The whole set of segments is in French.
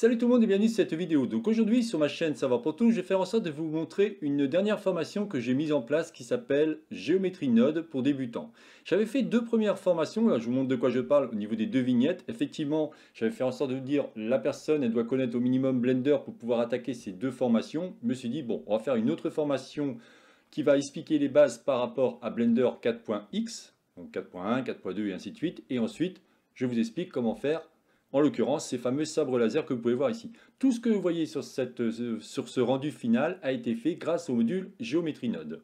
Salut tout le monde et bienvenue sur cette vidéo. Donc aujourd'hui sur ma chaîne Savoir pour tout, je vais faire en sorte de vous montrer une dernière formation que j'ai mise en place qui s'appelle Géométrie Node pour débutants. J'avais fait deux premières formations, là je vous montre de quoi je parle au niveau des deux vignettes. Effectivement j'avais fait en sorte de vous dire la personne elle doit connaître au minimum Blender pour pouvoir attaquer ces deux formations. Je me suis dit bon on va faire une autre formation qui va expliquer les bases par rapport à Blender 4.x, donc 4.1, 4.2 et ainsi de suite. Et ensuite je vous explique comment faire en l'occurrence ces fameux sabres laser que vous pouvez voir ici. Tout ce que vous voyez sur, cette, euh, sur ce rendu final a été fait grâce au module géométrie node.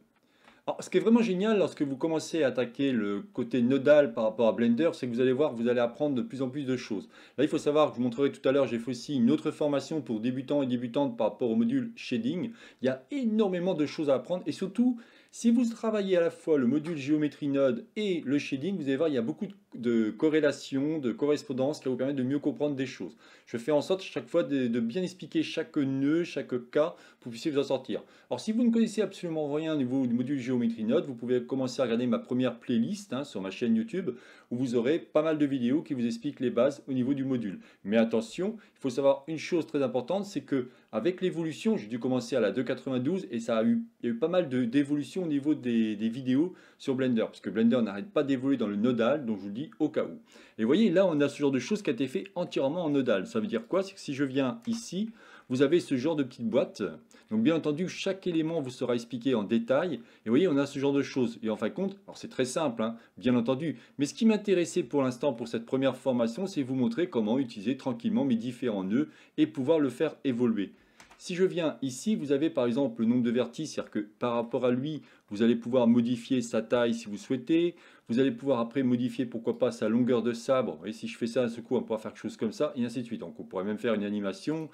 Alors, ce qui est vraiment génial lorsque vous commencez à attaquer le côté nodal par rapport à Blender, c'est que vous allez voir que vous allez apprendre de plus en plus de choses. Là, il faut savoir, que je vous montrerai tout à l'heure, j'ai fait aussi une autre formation pour débutants et débutantes par rapport au module Shading. Il y a énormément de choses à apprendre et surtout, si vous travaillez à la fois le module géométrie node et le shading, vous allez voir, il y a beaucoup de de corrélation, de correspondance qui vous permet de mieux comprendre des choses. Je fais en sorte chaque fois de, bien expliquer chaque nœud, chaque cas, pour que vous puissiez vous en sortir. Alors si vous ne connaissez absolument rien au niveau du module géométrie note, vous pouvez commencer à regarder ma première playlist hein, sur ma chaîne YouTube, où vous aurez pas mal de vidéos qui vous expliquent les bases au niveau du module. Mais attention, il faut savoir une chose très importante, c'est que avec l'évolution, j'ai dû commencer à la 2.92 et ça a eu, pas mal d'évolution au niveau des, des vidéos sur Blender, parce que Blender n'arrête pas d'évoluer dans le nodal, donc je vous le dis, au cas où. Et vous voyez, là, on a ce genre de choses qui a été fait entièrement en nodal. Ça veut dire quoi C'est que si je viens ici, vous avez ce genre de petite boîte. Donc bien entendu, chaque élément vous sera expliqué en détail. Et vous voyez, on a ce genre de choses. Et en fin de compte, alors c'est très simple, hein, bien entendu. Mais ce qui m'intéressait pour l'instant pour cette première formation, c'est vous montrer comment utiliser tranquillement mes différents nœuds et pouvoir le faire évoluer. Si je viens ici, vous avez par exemple le nombre de vertices, c'est-à-dire que par rapport à lui, vous allez pouvoir modifier sa taille si vous souhaitez. Vous allez pouvoir après modifier, pourquoi pas, sa longueur de sabre. Et si je fais ça à ce coup, on pourra faire quelque chose comme ça, et ainsi de suite. Donc on pourrait même faire une animation,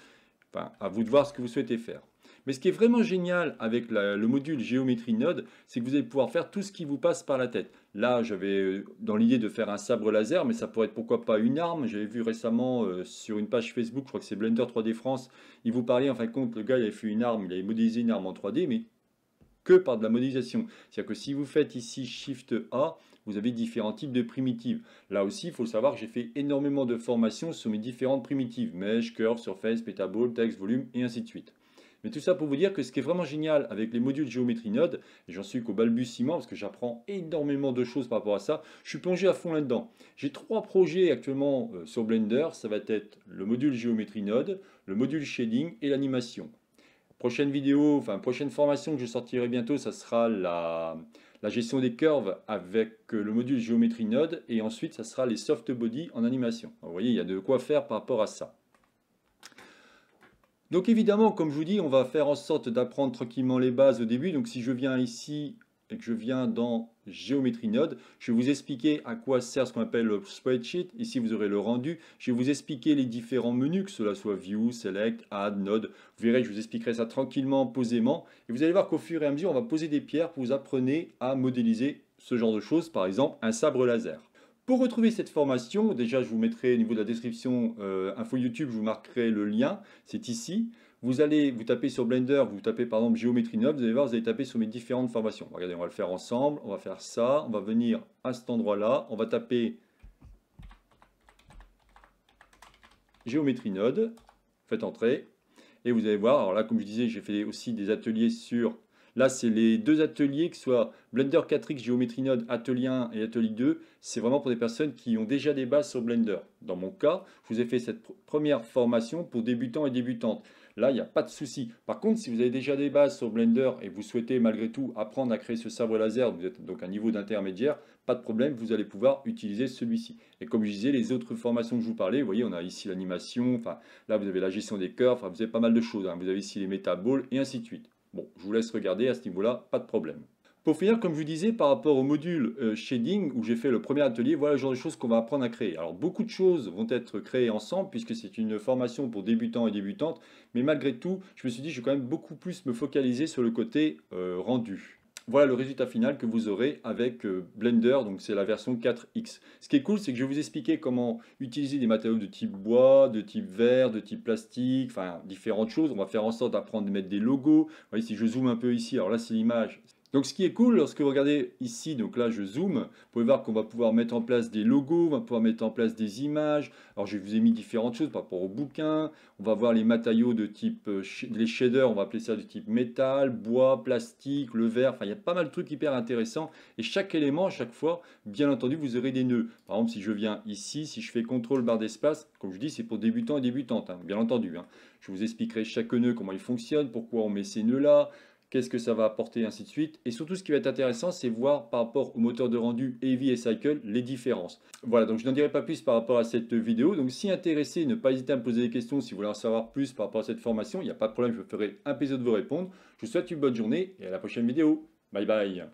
enfin, à vous de voir ce que vous souhaitez faire. Mais ce qui est vraiment génial avec le module géométrie node, c'est que vous allez pouvoir faire tout ce qui vous passe par la tête. Là, j'avais euh, dans l'idée de faire un sabre laser, mais ça pourrait être pourquoi pas une arme. J'avais vu récemment euh, sur une page Facebook, je crois que c'est Blender 3D France, il vous parlait en fin de compte, le gars avait fait une arme, il avait modélisé une arme en 3D, mais que par de la modélisation. C'est-à-dire que si vous faites ici Shift A, vous avez différents types de primitives. Là aussi, il faut savoir que j'ai fait énormément de formations sur mes différentes primitives. Mesh, Curve, Surface, metaball, texte, Volume, et ainsi de suite. Mais tout ça pour vous dire que ce qui est vraiment génial avec les modules géométrie node, j'en suis qu'au balbutiement parce que j'apprends énormément de choses par rapport à ça, je suis plongé à fond là-dedans. J'ai trois projets actuellement euh, sur Blender, ça va être le module géométrie node, le module shading et l'animation. Prochaine vidéo, enfin prochaine formation que je sortirai bientôt, ça sera la, gestion des curves avec euh, le module géométrie node et ensuite ça sera les soft body en animation. vous voyez, il y a de quoi faire par rapport à ça. Donc évidemment, comme je vous dis, on va faire en sorte d'apprendre tranquillement les bases au début. Donc si je viens ici et que je viens dans Géométrie Node, je vais vous expliquer à quoi sert ce qu'on appelle le spreadsheet. Ici, vous aurez le rendu. Je vais vous expliquer les différents menus, que cela soit View, Select, Add, Node. Vous verrez, je vous expliquerai ça tranquillement, posément. Et vous allez voir qu'au fur et à mesure, on va poser des pierres pour vous apprendre à modéliser ce genre de choses. Par exemple, un sabre laser. Pour retrouver cette formation, déjà je vous mettrai au niveau de la description euh, info YouTube, je vous marquerai le lien, c'est ici. Vous allez vous taper sur Blender, vous tapez par exemple Géométrie Node, vous allez voir, vous allez taper sur mes différentes formations. Regardez, on va le faire ensemble, on va faire ça, on va venir à cet endroit-là, on va taper Géométrie Node, faites entrer, et vous allez voir, alors là comme je disais, j'ai fait aussi des ateliers sur Là, c'est les deux ateliers, que ce soit Blender 4X, Geometry Node, Atelier 1 et Atelier 2. C'est vraiment pour des personnes qui ont déjà des bases sur Blender. Dans mon cas, je vous ai fait cette première formation pour débutants et débutantes. Là, il n'y a pas de souci. Par contre, si vous avez déjà des bases sur Blender et vous souhaitez malgré tout apprendre à créer ce sabre laser, vous êtes donc à un niveau d'intermédiaire, pas de problème, vous allez pouvoir utiliser celui-ci. Et comme je disais, les autres formations que je vous parlais, vous voyez, on a ici l'animation, enfin là vous avez la gestion des cœurs, vous avez pas mal de choses. Hein. Vous avez ici les métaboles et ainsi de suite. Je vous laisse regarder à ce niveau-là, pas de problème. Pour finir, comme je vous disais, par rapport au module euh, shading où j'ai fait le premier atelier, voilà le genre de choses qu'on va apprendre à créer. Alors beaucoup de choses vont être créées ensemble puisque c'est une formation pour débutants et débutantes, mais malgré tout, je me suis dit je vais quand même beaucoup plus me focaliser sur le côté euh, rendu. Voilà le résultat final que vous aurez avec euh, Blender, donc c'est la version 4X. Ce qui est cool, c'est que je vais vous expliquer comment utiliser des matériaux de type bois, de type verre, de type plastique, enfin différentes choses. On va faire en sorte d'apprendre à mettre des logos. si je zoome un peu ici, alors là c'est l'image, donc ce qui est cool, lorsque vous regardez ici, donc là je zoome, vous pouvez voir qu'on va pouvoir mettre en place des logos, on va pouvoir mettre en place des images. Alors je vous ai mis différentes choses par rapport au bouquin. On va voir les matériaux de type, euh, les shaders, on va appeler ça de type métal, bois, plastique, le verre. Enfin il y a pas mal de trucs hyper intéressants. Et chaque élément, chaque fois, bien entendu, vous aurez des nœuds. Par exemple, si je viens ici, si je fais contrôle barre d'espace, comme je dis, c'est pour débutants et débutantes, hein, bien entendu. Hein. Je vous expliquerai chaque nœud, comment il fonctionne, pourquoi on met ces nœuds là qu'est-ce que ça va apporter, ainsi de suite. Et surtout, ce qui va être intéressant, c'est voir par rapport au moteur de rendu Heavy et Cycle les différences. Voilà, donc je n'en dirai pas plus par rapport à cette vidéo. Donc si intéressé, ne pas hésiter à me poser des questions si vous voulez en savoir plus par rapport à cette formation. Il n'y a pas de problème, je ferai un épisode de vous répondre. Je vous souhaite une bonne journée et à la prochaine vidéo. Bye bye